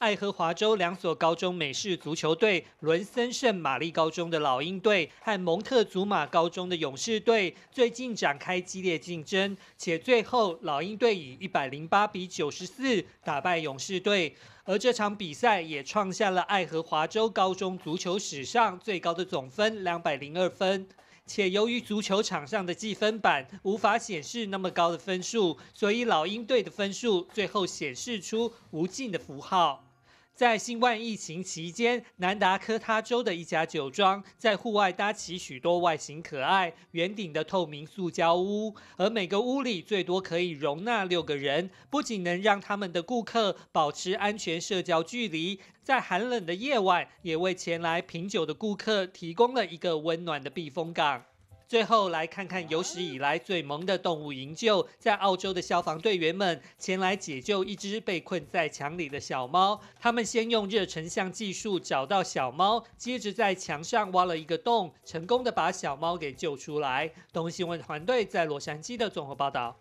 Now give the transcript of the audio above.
爱荷华州两所高中美式足球队——伦森圣玛丽高中的老鹰队和蒙特祖玛高中的勇士队，最近展开激烈竞争，且最后老鹰队以一百零八比九十四打败勇士队。而这场比赛也创下了爱荷华州高中足球史上最高的总分两百零二分。且由于足球场上的计分板无法显示那么高的分数，所以老鹰队的分数最后显示出无尽的符号。在新冠疫情期间，南达科他州的一家酒庄在户外搭起许多外形可爱、圆顶的透明塑胶屋，而每个屋里最多可以容纳六个人，不仅能让他们的顾客保持安全社交距离，在寒冷的夜晚也为前来品酒的顾客提供了一个温暖的避风港。最后来看看有史以来最萌的动物营救，在澳洲的消防队员们前来解救一只被困在墙里的小猫。他们先用热成像技术找到小猫，接着在墙上挖了一个洞，成功的把小猫给救出来。东新闻团队在洛杉矶的综合报道。